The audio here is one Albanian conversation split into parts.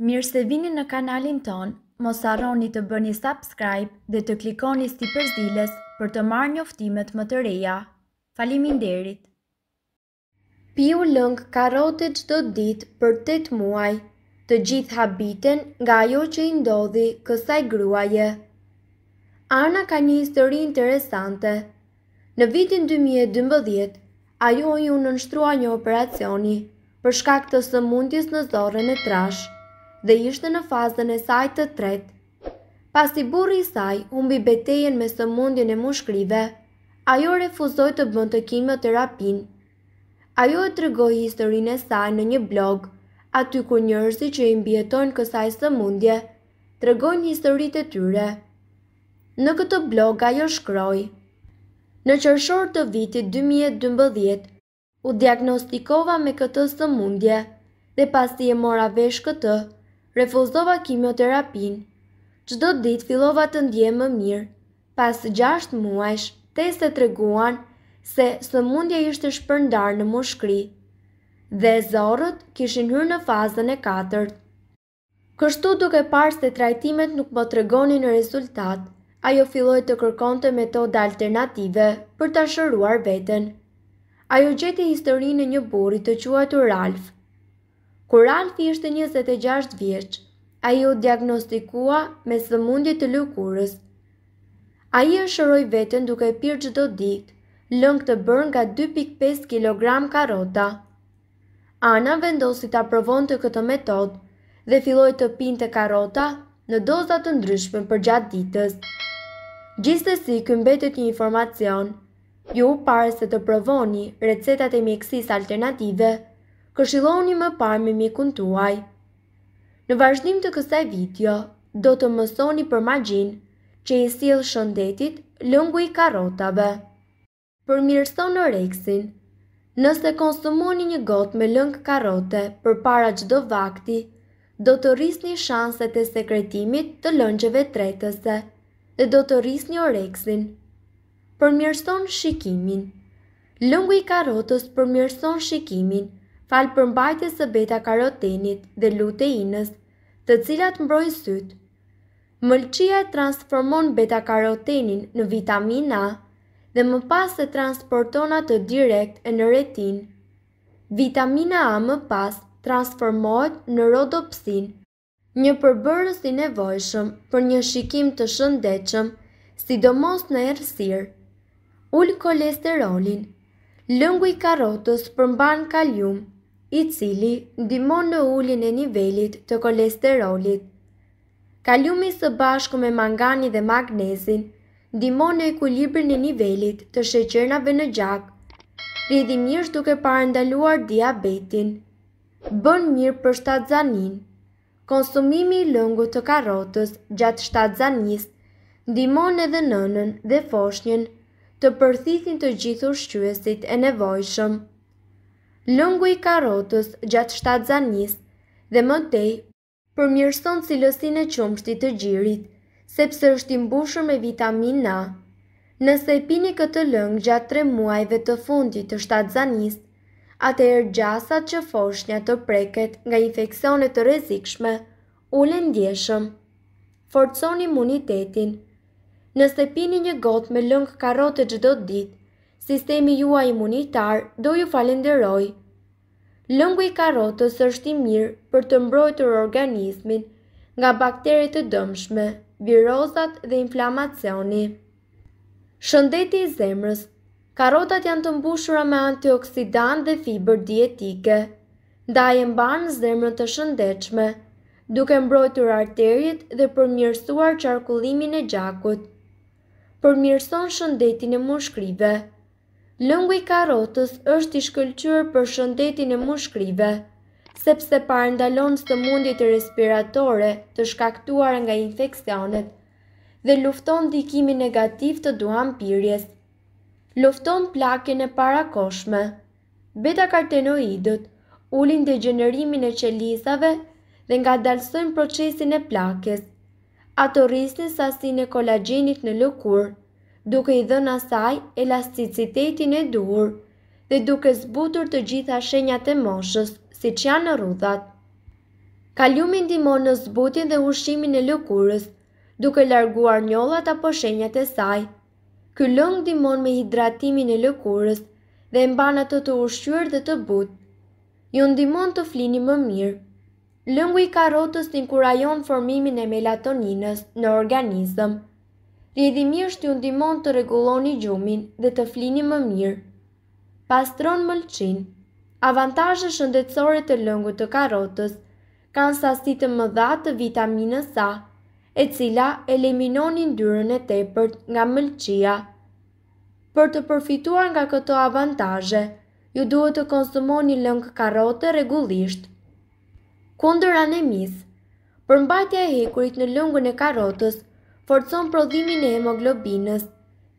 Mirë se vini në kanalin ton, mos arroni të bëni subscribe dhe të klikoni si përzdiles për të marrë njoftimet më të reja. Falimin derit! Piu lëng karote qdo dit për 8 muaj, të gjithë habiten nga jo që i ndodhi kësaj gruaje. Arna ka një histori interesante. Në vitin 2012, ajo ju në nështrua një operacioni për shkak të sëmundjes në zorën e trash dhe ishte në fazën e saj të tret. Pas i burri i saj, humbi betejen me së mundjen e mushkrive, ajo refuzoj të bënd të kimë të rapin. Ajo e tregoj historin e saj në një blog, aty kur njërësi që i mbjetojnë kësaj së mundje, tregojnë historit e tyre. Në këtë blog ajo shkroj. Në qërshor të vitit 2012, U diagnostikova me këtë së mundje dhe pas i e mora vesh këtë, refuzova kimioterapin. Qdo dit filova të ndje më mirë, pas 6 muajsh, testet të reguan se së mundja ishte shpërndar në moshkri, dhe zorët kishin hyrë në fazën e 4. Kështu duke parë se trajtimet nuk më të regoni në rezultat, ajo filloj të kërkon të metoda alternative për të shëruar veten. Ajo gjeti historinë një burit të quatu Ralph, Kur Alfi ishte 26 vjeç, ai u diagnostikua me sëmundje të lëkurës. Ai e shëroj veten duke pirë çdo ditë lëng të bërë nga 2.5 kg karrota. Ana vendosi ta provonte këtë metodë dhe filloi të pinte karrota në doza të ndryshme gjatë ditës. Gjithsesi, si mbetet një informacion. Ju parë se të provoni recetat e mjekësisë alternative këshiloni më parë me mikun tuaj. Në vazhdim të kësaj video, do të mësoni për magjin që i sill shëndetit lëngu i karrotave. Përmirëson në oreksin. Nëse konsumoni një gotë me lëngë për përpara çdo vakti, do të rrisni shanset e sekretimit të lëngjeve tretëse dhe do të rrisni oreksin. Përmirëson shikimin. Lëngu i karotës përmirëson shikimin falë përmbajtjes së beta karotenit dhe luteinës, të cilat mbrojnë sytë. Mëlqia e transformon beta karotenin në vitamin A dhe më pas e transporton atë direkt e në retin. Vitamina A më pas transformohet në rodopsin, një përbërës i nevojshëm për një shikim të shëndechëm, sidomos në ersirë. Ullë kolesterolin, lëngu i karotës përmban kalium i cili ndimon në ullin e nivelit të kolesterolit. Kaliumi së bashku me mangani dhe magnezin ndimon në ekulibrin e nivelit të sheqernave në gjak, rridi mirë duke parandaluar diabetin, bën mirë për shtatzanin, konsumimi i lëngu të karotës gjatë shtatzanis, ndimon edhe nënën dhe foshnjën të përthithin të gjithur shqyësit e nevojshëm. Lëngu i karotës gjatë shtatë zanis dhe mëtej përmjërson mjërëson cilësin e qomështi të gjirit, sepse është imbushër me vitamin A. Nëse pini këtë lëngë gjatë tre muajve të fundit të shtatë zanis, atë e rëgjasat që foshnja të preket nga infekcionet të rezikshme u lëndjeshëm. Forconi imunitetin Nëse pini një gotë me lëngë karotë të gjithë do ditë, sistemi jua imunitar do ju falenderoj. Lëngu i karotës është i mirë për të mbrojtër organismin nga bakterit të dëmshme, virozat dhe inflamacioni. Shëndeti i zemrës Karotat janë të mbushura me antioksidant dhe fiber dietike, da e mbanë zemrën të shëndechme, duke mbrojtër arterit dhe përmjërsuar qarkullimin e gjakut. Përmjërson shëndetin e mushkribe Lëngu i karotës është i shkëllqyrë për shëndetin e mushkrive, sepse parëndalon së mundit e respiratore të shkaktuar nga infekcionet dhe lufton dikimi negativ të duham pyrjes. Lufton plakën e parakoshme. Beta kartenoidët ulin degenerimin e qelizave dhe nga dalsojnë procesin e plakes. Ato rrisin sasin e kolagenit në lëkurë duke i dhënë asaj elasticitetin e duhur dhe duke zbutur të gjitha shenjat e moshës si që janë në rudhat. Kaliumi ndimon në zbutin dhe ushimin e lëkurës, duke larguar njollat apo shenjat e saj. Ky lëng ndimon me hidratimin e lëkurës dhe e mban atë të ushqyer dhe të butë. Ju ndimon të flini më mirë. Lëngu i karotës të inkurajon formimin e melatoninës në organizëm rjedhimi është ju ndimon të regulloni gjumin dhe të flini më mirë. Pastron mëlqin, avantajë shëndetsore të lëngu të karotës, kanë sastitë të më dhatë të vitaminës A, e cila eliminonin dyrën e tepërt nga mëlqia. Për të përfituar nga këto avantajë, ju duhet të konsumoni lëngë karote regullisht. Kundër anemis, përmbajtja e hekurit në lëngën e karotës forcon prodhimin e hemoglobinës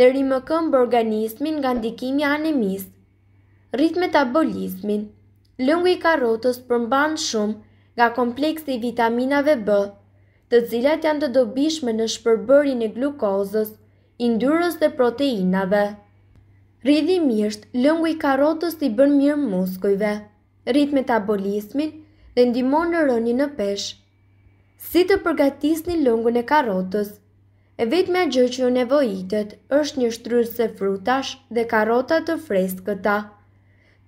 dhe rimëkëm bë organismin nga ndikimi anemis. Rrit metabolizmin, lëngu i karotës përmban shumë nga kompleksi vitaminave B, të cilat janë të dobishme në shpërbërin e glukozës, indyrës dhe proteinave. Rridhi mirësht, lëngu i karotës i bën mirë muskujve, rrit metabolizmin dhe ndimon në rëni në peshë. Si të përgatisni lëngun e karotës? E vetë me gjë që nevojitet është një shtryrës e frutash dhe karotat të freskëta,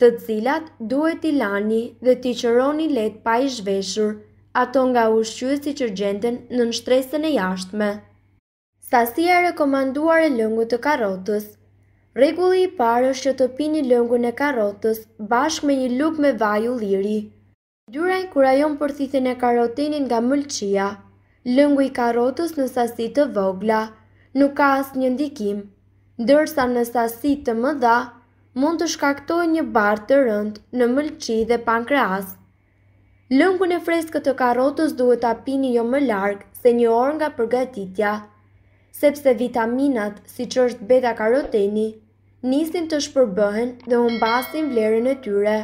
të cilat duhet i lani dhe t'i qëroni let pa i zhveshur, ato nga ushqyës i që gjenden në nështresën e jashtme. Sasia rekomanduar e lëngu të karotës Regulli i parë është që të pini lëngu në karotës bashkë me një lukë me vaju liri. Dyra i kurajon përthithin e karotinin nga mëlqia, lëngu i karotës në sasi të vogla, nuk ka asë një ndikim, dërsa në sasi të më dha, mund të shkaktoj një barë të rënd në mëlqi dhe pankreas. Lëngu në freskë të karotës duhet të apini jo më largë se një orë nga përgatitja, sepse vitaminat, si që është beta karoteni, nisin të shpërbëhen dhe umbasin vlerën e tyre.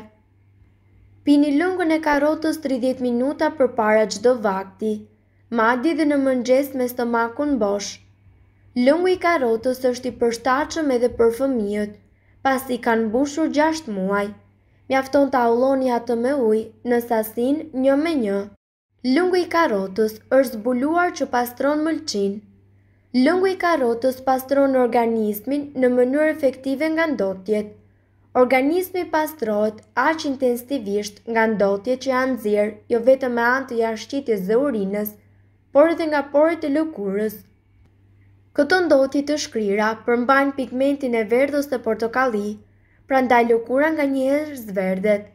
Pini lëngën e karotës 30 minuta për para gjdo vakti, Madi dhe në mëngjes me stomakun bosh. Lëngu i karotës është i përshtatshëm edhe për fëmijët, pasi kanë mbushur 6 muaj. Mjafton ta ulloni atë me ujë në sasin një me një. Lëngu i karotës është zbuluar që pastron mëlçin. Lëngu i karotës pastron organizmin në mënyrë efektive nga ndotjet. Organizmi pastrohet aq intensivisht nga ndotjet që janë zirë, jo vetëm me anë të jashtëtit dhe urinës, por edhe nga porët e lëkurës. Këto ndoti të shkrira përmbajnë pigmentin e verdhës të portokalli, pra ndaj lukura nga njëherë zverdet.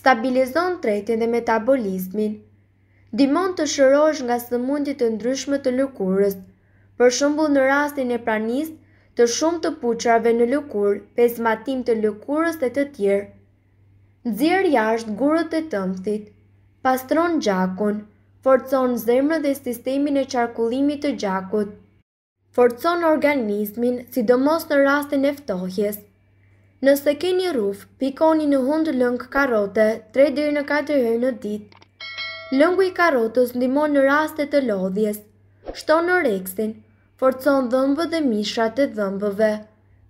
Stabilizon tretin dhe metabolizmin. Dimon të shërosh nga mundit të ndryshme të lukurës, për shumbu në rastin e pranis të shumë të pucrave në lukur, pesmatim të lukurës dhe të tjerë. Nëzirë jashtë gurët e tëmthit, pastron gjakun, forcon zemrë dhe sistemin e qarkullimit të gjakut, forcon organizmin, sidomos në rastin e ftohjes. Nëse keni ruf, pikoni në hund lëngë karote 3 në 4 herë në dit. Lëngu i karotës ndimon në rastet të lodhjes, shton në reksin, forcon dhëmbë dhe mishrat e dhëmbëve,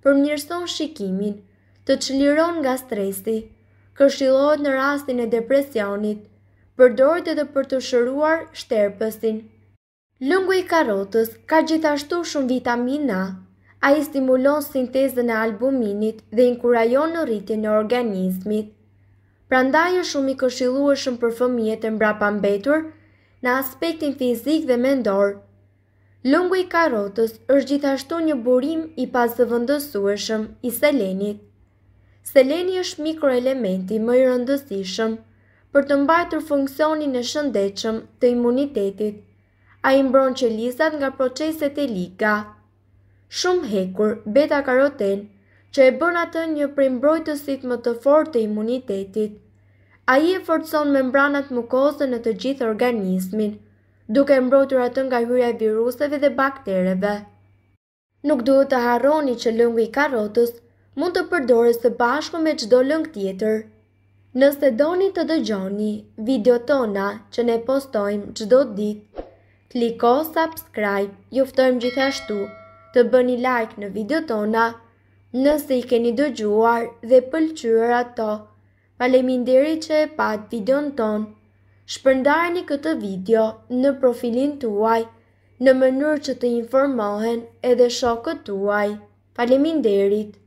përmjërson shikimin, të qëlliron nga stresi, këshilohet në rastin e depresionit, përdoret edhe për të shëruar shterpësin. Lëngu i karotës ka gjithashtu shumë vitamina, a i stimulon sintezën e albuminit dhe inkurajon në rritin e organizmit. Pra është shumë i këshilueshëm për fëmijet e mbra pambetur në aspektin fizik dhe mendor. Lëngu i karotës është gjithashtu një burim i pasëvëndësueshëm i selenit. Seleni është mikroelementi më i rëndësishëm për të mbajtur funksionin e shëndechëm të imunitetit. A i mbron që lisat nga proceset e liga. Shumë hekur, beta karoten, që e bën atë një primbrojtësit më të fort të imunitetit. A i e forcon membranat mukose në të gjithë organismin, duke mbrojtur atë nga hyrja e viruseve dhe baktereve. Nuk duhet të harroni që lëngu i karotës mund të përdore së bashku me qdo lëng tjetër. Nëse doni të dëgjoni video tona që ne postojmë gjdo dit, kliko subscribe, juftojmë gjithashtu të bëni like në video tona, nëse i keni dëgjuar dhe pëlqyër ato, Faleminderit që e pat video në tonë, shpërndarni këtë video në profilin tuaj, në mënyrë që të informohen edhe shokët tuaj, Faleminderit.